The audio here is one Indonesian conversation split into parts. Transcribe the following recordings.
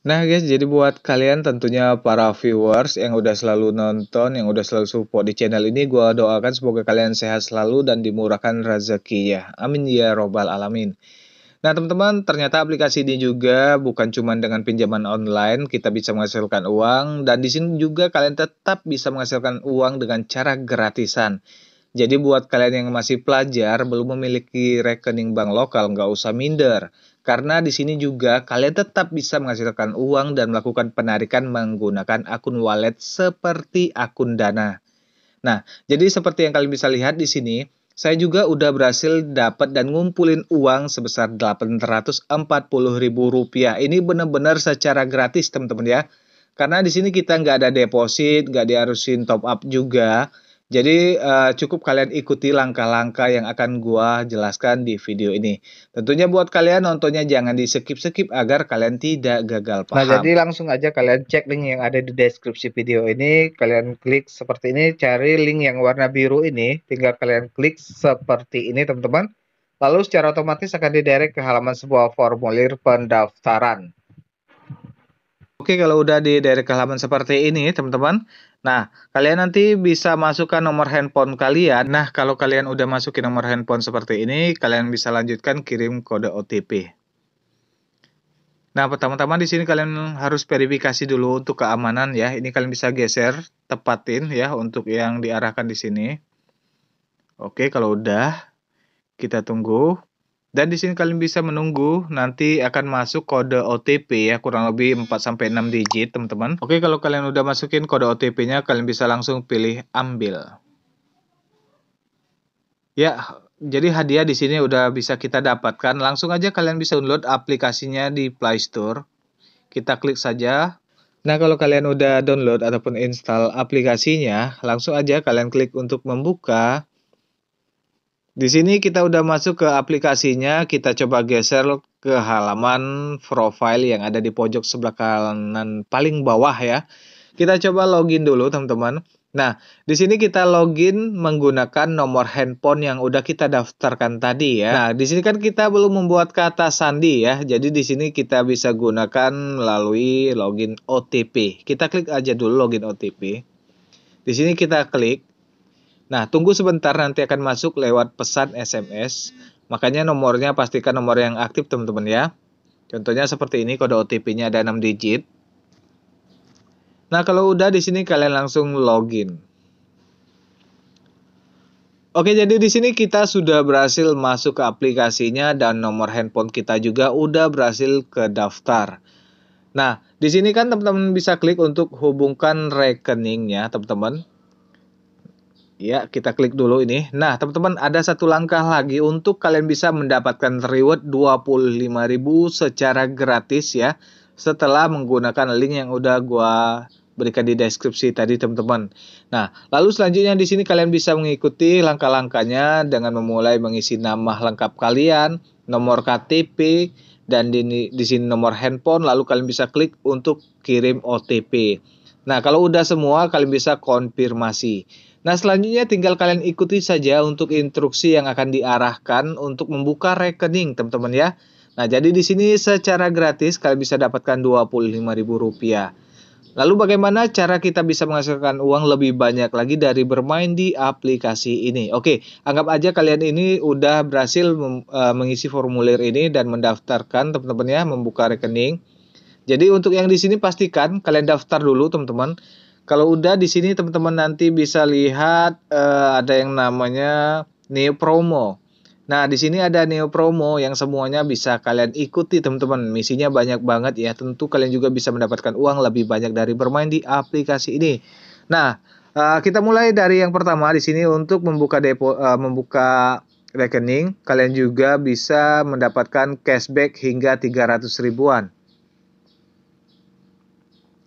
Nah guys, jadi buat kalian tentunya para viewers yang udah selalu nonton, yang udah selalu support di channel ini, gue doakan semoga kalian sehat selalu dan dimurahkan ya, Amin ya robbal alamin. Nah teman-teman, ternyata aplikasi ini juga bukan cuma dengan pinjaman online kita bisa menghasilkan uang, dan di sini juga kalian tetap bisa menghasilkan uang dengan cara gratisan. Jadi buat kalian yang masih pelajar, belum memiliki rekening bank lokal, nggak usah minder. Karena di sini juga kalian tetap bisa menghasilkan uang dan melakukan penarikan menggunakan akun wallet seperti akun dana. Nah, jadi seperti yang kalian bisa lihat di sini, saya juga udah berhasil dapat dan ngumpulin uang sebesar Rp840.000. Ini benar-benar secara gratis, teman-teman ya. Karena di sini kita nggak ada deposit, nggak diharusin top up juga. Jadi uh, cukup kalian ikuti langkah-langkah yang akan gua jelaskan di video ini. Tentunya buat kalian nontonnya jangan di skip-skip agar kalian tidak gagal nah, paham. Nah, jadi langsung aja kalian cek link yang ada di deskripsi video ini, kalian klik seperti ini, cari link yang warna biru ini, tinggal kalian klik seperti ini teman-teman. Lalu secara otomatis akan diderek ke halaman sebuah formulir pendaftaran. Oke, kalau udah di daerah halaman seperti ini, teman-teman, Nah, kalian nanti bisa masukkan nomor handphone kalian. Nah, kalau kalian udah masukin nomor handphone seperti ini, kalian bisa lanjutkan kirim kode OTP. Nah, pertama-tama di sini kalian harus verifikasi dulu untuk keamanan ya. Ini kalian bisa geser, tepatin ya untuk yang diarahkan di sini. Oke, kalau udah kita tunggu. Dan di sini kalian bisa menunggu nanti akan masuk kode OTP ya kurang lebih 4 sampai 6 digit teman-teman. Oke, kalau kalian udah masukin kode OTP-nya kalian bisa langsung pilih ambil. Ya, jadi hadiah di sini udah bisa kita dapatkan. Langsung aja kalian bisa download aplikasinya di Play Store. Kita klik saja. Nah, kalau kalian udah download ataupun install aplikasinya, langsung aja kalian klik untuk membuka. Di sini kita udah masuk ke aplikasinya, kita coba geser ke halaman profile yang ada di pojok sebelah kanan paling bawah ya. Kita coba login dulu teman-teman. Nah, di sini kita login menggunakan nomor handphone yang udah kita daftarkan tadi ya. Nah, di sini kan kita belum membuat kata sandi ya. Jadi di sini kita bisa gunakan melalui login OTP. Kita klik aja dulu login OTP. Di sini kita klik Nah, tunggu sebentar nanti akan masuk lewat pesan SMS. Makanya nomornya pastikan nomor yang aktif teman-teman ya. Contohnya seperti ini kode OTP-nya ada 6 digit. Nah, kalau udah di sini kalian langsung login. Oke, jadi di sini kita sudah berhasil masuk ke aplikasinya dan nomor handphone kita juga udah berhasil ke daftar. Nah, di sini kan teman-teman bisa klik untuk hubungkan rekeningnya, teman-teman. Ya, kita klik dulu ini. Nah, teman-teman ada satu langkah lagi untuk kalian bisa mendapatkan reward 25.000 secara gratis ya setelah menggunakan link yang udah gua berikan di deskripsi tadi teman-teman. Nah, lalu selanjutnya di sini kalian bisa mengikuti langkah-langkahnya dengan memulai mengisi nama lengkap kalian, nomor KTP, dan di, di sini nomor handphone lalu kalian bisa klik untuk kirim OTP. Nah, kalau udah semua kalian bisa konfirmasi. Nah, selanjutnya tinggal kalian ikuti saja untuk instruksi yang akan diarahkan untuk membuka rekening, teman-teman ya. Nah, jadi di sini secara gratis kalian bisa dapatkan Rp25.000. Lalu bagaimana cara kita bisa menghasilkan uang lebih banyak lagi dari bermain di aplikasi ini? Oke, anggap aja kalian ini udah berhasil e, mengisi formulir ini dan mendaftarkan teman-teman ya, membuka rekening. Jadi untuk yang di sini pastikan kalian daftar dulu teman-teman. Kalau udah di sini teman-teman nanti bisa lihat uh, ada yang namanya Neo Promo. Nah, di sini ada Neo Promo yang semuanya bisa kalian ikuti, teman-teman. Misinya banyak banget ya. Tentu kalian juga bisa mendapatkan uang lebih banyak dari bermain di aplikasi ini. Nah, eh, kita mulai dari yang pertama di sini untuk membuka depo eh, membuka rekening, kalian juga bisa mendapatkan cashback hingga 300 ribuan.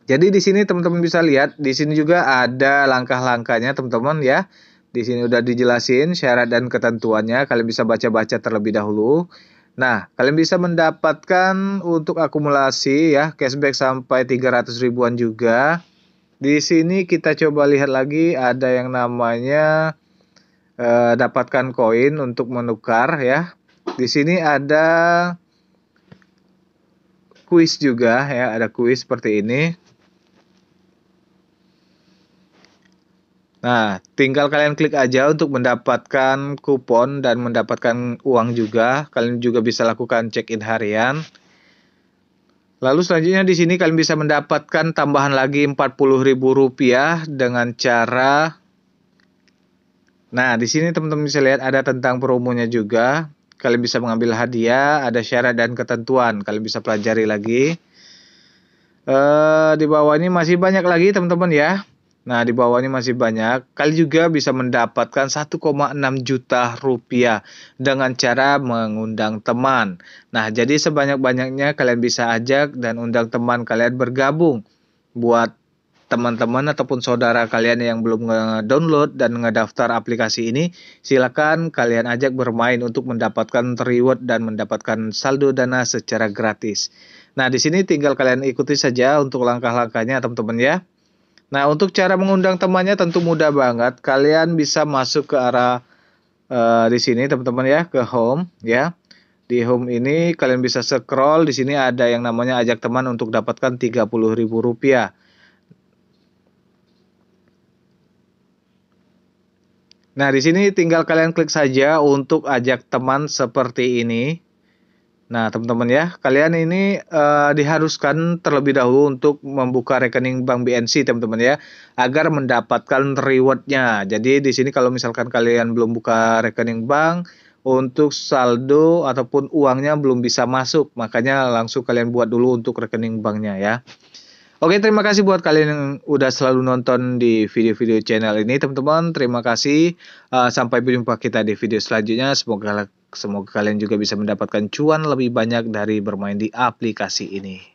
Jadi di sini teman-teman bisa lihat, di sini juga ada langkah-langkahnya teman-teman ya. Di sini udah dijelasin syarat dan ketentuannya, kalian bisa baca-baca terlebih dahulu. Nah, kalian bisa mendapatkan untuk akumulasi ya cashback sampai 300 ribuan juga. Di sini kita coba lihat lagi ada yang namanya eh, dapatkan koin untuk menukar ya. Di sini ada kuis juga ya, ada kuis seperti ini. Nah, tinggal kalian klik aja untuk mendapatkan kupon dan mendapatkan uang juga. Kalian juga bisa lakukan check-in harian. Lalu selanjutnya di sini kalian bisa mendapatkan tambahan lagi Rp40.000 dengan cara Nah, di sini teman-teman bisa lihat ada tentang promonya juga. Kalian bisa mengambil hadiah, ada syarat dan ketentuan. Kalian bisa pelajari lagi. Eh, di bawah ini masih banyak lagi teman-teman ya. Nah, di bawah ini masih banyak. Kalian juga bisa mendapatkan 1,6 juta rupiah dengan cara mengundang teman. Nah, jadi sebanyak-banyaknya kalian bisa ajak dan undang teman kalian bergabung. Buat teman-teman ataupun saudara kalian yang belum download dan ngedaftar aplikasi ini, silakan kalian ajak bermain untuk mendapatkan reward dan mendapatkan saldo dana secara gratis. Nah, di sini tinggal kalian ikuti saja untuk langkah-langkahnya teman-teman ya. Nah, untuk cara mengundang temannya tentu mudah banget. Kalian bisa masuk ke arah uh, di sini teman-teman ya, ke home ya. Di home ini kalian bisa scroll di sini ada yang namanya ajak teman untuk dapatkan Rp30.000. Nah, di sini tinggal kalian klik saja untuk ajak teman seperti ini. Nah, teman-teman ya, kalian ini uh, diharuskan terlebih dahulu untuk membuka rekening Bank BNC, teman-teman ya, agar mendapatkan rewardnya. Jadi di sini kalau misalkan kalian belum buka rekening bank, untuk saldo ataupun uangnya belum bisa masuk, makanya langsung kalian buat dulu untuk rekening banknya ya. Oke, terima kasih buat kalian yang udah selalu nonton di video-video channel ini, teman-teman. Terima kasih. Uh, sampai berjumpa kita di video selanjutnya. Semoga Semoga kalian juga bisa mendapatkan cuan lebih banyak dari bermain di aplikasi ini.